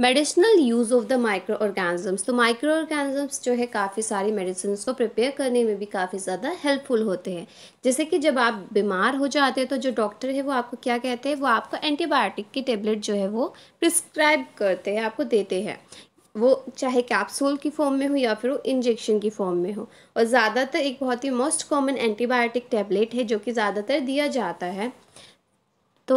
Medicinal use of the micro organisms तो micro organisms जो है काफ़ी सारी मेडिसिन को प्रिपेयर करने में भी काफ़ी ज़्यादा हेल्पफुल होते हैं जैसे कि जब आप बीमार हो जाते हैं तो जो डॉक्टर है वो आपको क्या कहते हैं वो आपको एंटीबायोटिक की टेबलेट जो है वो प्रिस्क्राइब करते हैं आपको देते हैं वो चाहे कैप्सूल की फॉर्म में हो या फिर वो इंजेक्शन की फॉर्म में हो और ज़्यादातर एक बहुत ही मोस्ट कॉमन एंटीबायोटिक टैबलेट है जो कि ज़्यादातर दिया जाता है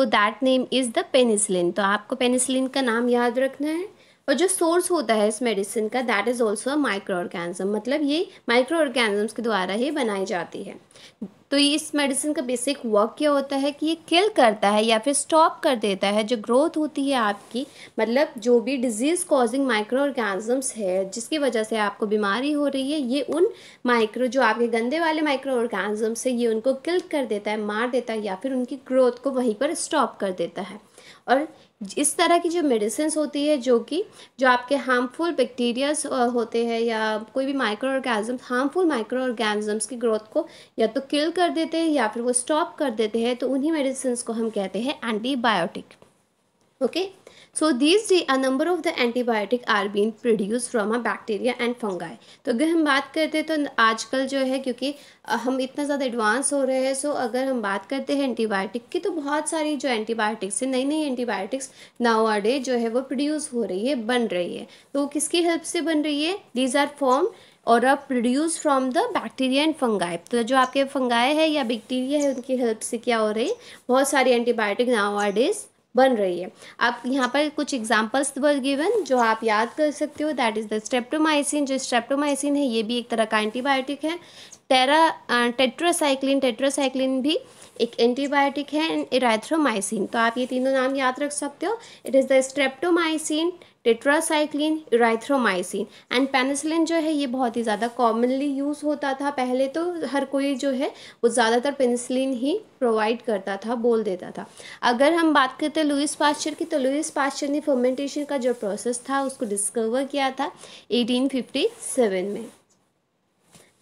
that name is the penicillin तो आपको पेनिसिलिन का नाम याद रखना है और जो सोर्स होता है इस मेडिसिन का that is also micro organism मतलब ये माइक्रो ऑर्गेनिज्म के द्वारा ही बनाई जाती है तो इस मेडिसिन का बेसिक वर्क क्या होता है कि ये किल करता है या फिर स्टॉप कर देता है जो ग्रोथ होती है आपकी मतलब जो भी डिजीज़ कॉजिंग माइक्रो ऑर्गेनिजम्स है जिसकी वजह से आपको बीमारी हो रही है ये उन माइक्रो जो आपके गंदे वाले माइक्रो ऑर्गेनिजम्स है ये उनको किल कर देता है मार देता है या फिर उनकी ग्रोथ को वहीं पर स्टॉप कर देता है और इस तरह की जो मेडिसिन होती है जो कि जो आपके हार्मफुल बैक्टीरियाज होते हैं या कोई भी micro organism harmful micro organisms की ग्रोथ को या तो किल कर देते हैं या फिर वो स्टॉप कर देते हैं तो उन्हीं मेडिसिन को हम कहते हैं antibiotic okay so this day a number of the antibiotic are been produce from a bacteria and fungi. तो अगर हम बात करते हैं तो आजकल जो है क्योंकि हम इतना ज़्यादा एडवांस हो रहे हैं सो अगर हम बात करते हैं एंटीबायोटिक की तो बहुत सारी जो एंटीबायोटिक्स है नई नई एंटीबायोटिक्स नाउ डे जो है वो प्रोड्यूस हो रही है बन रही है तो वो किसकी हेल्प से बन रही है दीज आर फॉर्म और अब produce from the bacteria and fungi तो जो आपके फंगाई है या बैक्टीरिया है उनकी हेल्प से क्या हो रही है बहुत सारी एंटीबायोटिक डेज बन रही है आप यहाँ पर कुछ एग्जाम्पल्स वर गिवन जो आप याद कर सकते हो दैट इज़ द स्ट्रेप्टोमाइसिन जो स्ट्रेप्टोमाइसिन है ये भी एक तरह का एंटीबायोटिक है टेरा टेट्रोसाइक्लिन टेट्रोसाइक्लिन भी एक एंटीबायोटिक है एंड इराथ्रोमाइसिन तो आप ये तीनों नाम याद रख सकते हो it is the streptomycin tetracycline erythromycin and penicillin जो है ये बहुत ही ज़्यादा कॉमनली यूज़ होता था पहले तो हर कोई जो है वो ज़्यादातर पेनिसिलिन ही प्रोवाइड करता था बोल देता था अगर हम बात करते हैं लुइस पास्चर की तो लुइस पास्चर ने फर्मेंटेशन का जो प्रोसेस था उसको डिस्कवर किया था एटीन में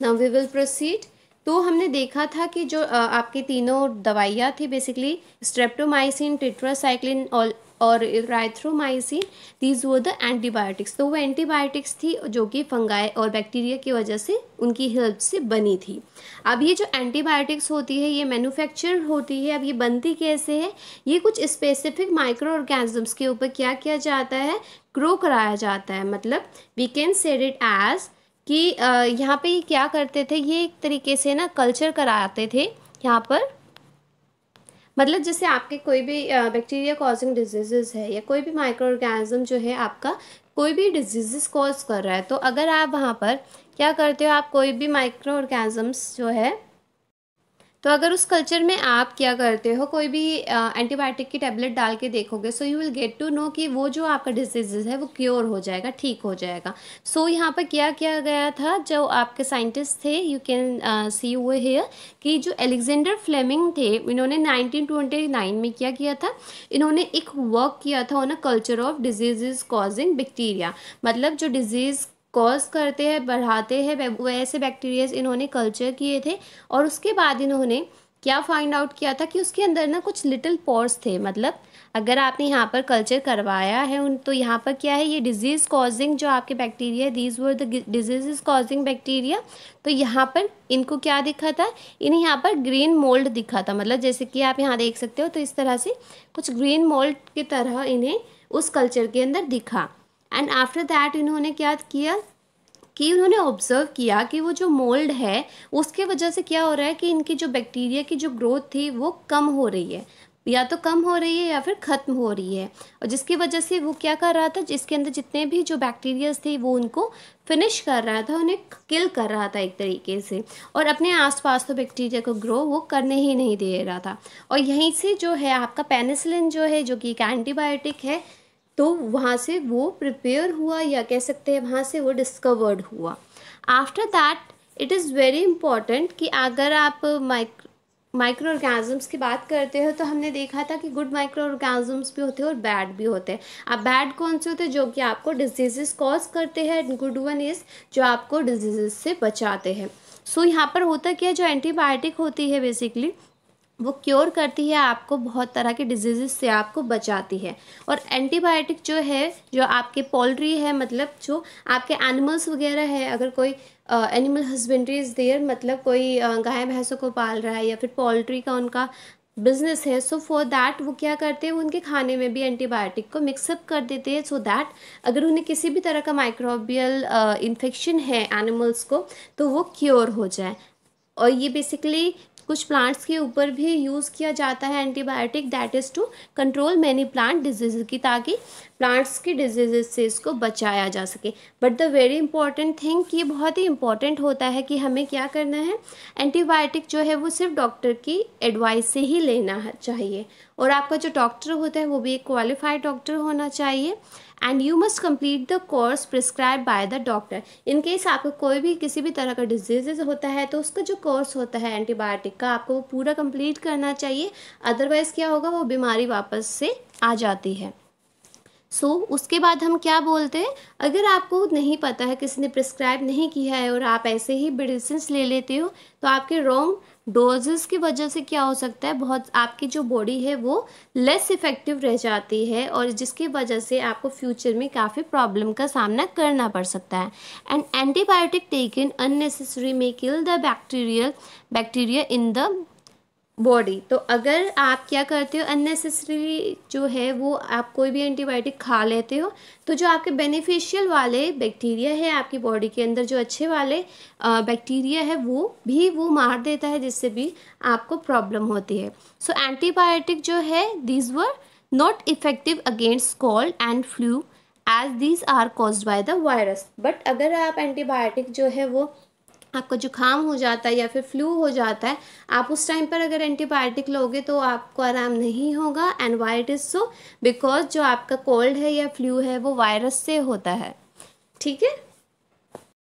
नाउ वी विल प्रोसीड तो हमने देखा था कि जो आपके तीनों दवाइयाँ थी बेसिकली स्ट्रेप्टोमाइसिन टिट्रासाइक्लिन और और राइथ्रोमाइसिन दीज वो द एंटीबायोटिक्स तो वो एंटीबायोटिक्स थी जो कि फंगाई और बैक्टीरिया की वजह से उनकी हेल्प से बनी थी अब ये जो एंटीबायोटिक्स होती है ये मैन्युफैक्चर होती है अब ये बनती कैसे है ये कुछ स्पेसिफिक माइक्रो ऑर्गेनिजम्स के ऊपर क्या किया जाता है ग्रो कराया जाता है मतलब we can said it as कि यहाँ पे क्या करते थे ये एक तरीके से ना कल्चर कराते थे यहाँ पर मतलब जैसे आपके कोई भी बैक्टीरिया कॉजिंग डिजीज़ है या कोई भी माइक्रो ऑर्गेनिज्म जो है आपका कोई भी डिजीज़ कॉज कर रहा है तो अगर आप वहाँ पर क्या करते हो आप कोई भी माइक्रो ऑर्गेनिजम्स जो है तो अगर उस कल्चर में आप क्या करते हो कोई भी एंटीबायोटिक की टैबलेट डाल के देखोगे so you will get to know कि वो जो आपका डिजीज़ है वो क्योर हो जाएगा ठीक हो जाएगा सो so, यहाँ पर क्या किया गया था जो आपके साइंटिस्ट थे यू कैन सी वो हेयर कि जो एलेक्जेंडर फ्लेमिंग थे इन्होंने 1929 में क्या किया था इन्होंने एक वर्क किया था on a culture of disease causing bacteria मतलब जो डिजीज़ कॉज करते हैं बढ़ाते हैं वैसे बैक्टीरियाज इन्होंने कल्चर किए थे और उसके बाद इन्होंने क्या फाइंड आउट किया था कि उसके अंदर ना कुछ लिटिल पोर्स थे मतलब अगर आपने यहाँ पर कल्चर करवाया है उन तो यहाँ पर क्या है ये डिजीज़ कॉजिंग जो आपके bacteria these were the disease causing bacteria तो यहाँ पर इनको क्या दिखा था इन्हें यहाँ पर ग्रीन मोल्ड दिखा था मतलब जैसे कि आप यहाँ देख सकते हो तो इस तरह से कुछ ग्रीन मोल्ड की तरह इन्हें उस कल्चर के अंदर दिखा एंड आफ्टर दैट इन्होंने क्या किया कि उन्होंने ऑब्जर्व किया कि वो जो मोल्ड है उसके वजह से क्या हो रहा है कि इनकी जो बैक्टीरिया की जो ग्रोथ थी वो कम हो रही है या तो कम हो रही है या फिर ख़त्म हो रही है और जिसकी वजह से वो क्या कर रहा था जिसके अंदर जितने भी जो बैक्टीरियाज थे वो उनको फिनिश कर रहा था उन्हें किल कर रहा था एक तरीके से और अपने आसपास तो बैक्टीरिया को ग्रो वो करने ही नहीं दे रहा था और यहीं से जो है आपका पेनिसिलिन जो है जो कि एक एंटीबायोटिक है तो वहाँ से वो प्रिपेयर हुआ या कह सकते हैं वहाँ से वो डिस्कवर्ड हुआ after that it is very important कि अगर आप माइक्रो माइक्रो ऑर्गेनिजम्स की बात करते हो तो हमने देखा था कि गुड माइक्रो ऑर्गेनिजम्स भी होते हैं और बैड भी होते हैं अब बैड कौन से होते हैं जो कि आपको डिजीजेस कॉज करते हैं गुड वन इज़ जो आपको डिजीजेस से बचाते हैं सो so, यहाँ पर होता क्या है जो एंटीबायोटिक होती है बेसिकली वो क्योर करती है आपको बहुत तरह के डिजीज़ से आपको बचाती है और एंटीबायोटिक जो है जो आपके पोल्ट्री है मतलब जो आपके एनिमल्स वगैरह है अगर कोई एनिमल हस्बेंड्री इज़ देयर मतलब कोई गाय भैंसों को पाल रहा है या फिर पोल्ट्री का उनका बिजनेस है सो फॉर दैट वो क्या करते हैं वो उनके खाने में भी एंटीबायोटिक को मिक्सअप कर देते हैं सो दैट अगर उन्हें किसी भी तरह का माइक्रोबियल इन्फेक्शन है एनिमल्स को तो वो क्योर हो जाए और ये बेसिकली कुछ प्लांट्स के ऊपर भी यूज़ किया जाता है antibiotic that is to control many plant disease की ताकि प्लांट्स की डिजीजेज से इसको बचाया जा सके but the very important thing कि बहुत ही इंपॉर्टेंट होता है कि हमें क्या करना है एंटीबायोटिक जो है वो सिर्फ डॉक्टर की एडवाइस से ही लेना चाहिए और आपका जो डॉक्टर होता है वो भी एक क्वालिफाइड डॉक्टर होना चाहिए and you must complete the course prescribe by the doctor in case आपको कोई भी किसी भी तरह का डिजीजेज होता है तो उसका जो कोर्स होता है एंटीबायोटिक का आपको वो पूरा कम्प्लीट करना चाहिए अदरवाइज़ क्या होगा वो बीमारी वापस से आ जाती है सो so, उसके बाद हम क्या बोलते हैं अगर आपको नहीं पता है किसी ने प्रिस्क्राइब नहीं किया है और आप ऐसे ही मेडिसिन ले लेते हो तो आपके रॉन्ग डोजेस की वजह से क्या हो सकता है बहुत आपकी जो बॉडी है वो लेस इफ़ेक्टिव रह जाती है और जिसकी वजह से आपको फ्यूचर में काफ़ी प्रॉब्लम का सामना करना पड़ सकता है एंड एंटीबायोटिक टेकन अननेसेसरी में kill the bacterial bacteria in the body तो अगर आप क्या करते हो अननेसेसरी जो है वो आप कोई भी एंटीबायोटिक खा लेते हो तो जो आपके बेनिफिशियल वाले बैक्टीरिया है आपकी बॉडी के अंदर जो अच्छे वाले बैक्टीरिया है वो भी वो मार देता है जिससे भी आपको प्रॉब्लम होती है सो so, एंटीबायोटिक जो है these were not effective against cold and flu as these are cause by the virus but अगर आप एंटीबायोटिक जो है वो आपका जुकाम हो जाता है या फिर फ्लू हो जाता है आप उस टाइम पर अगर एंटीबायोटिक लोगे तो आपको आराम नहीं होगा and why it is so because जो आपका कोल्ड है या फ्लू है वो वायरस से होता है ठीक है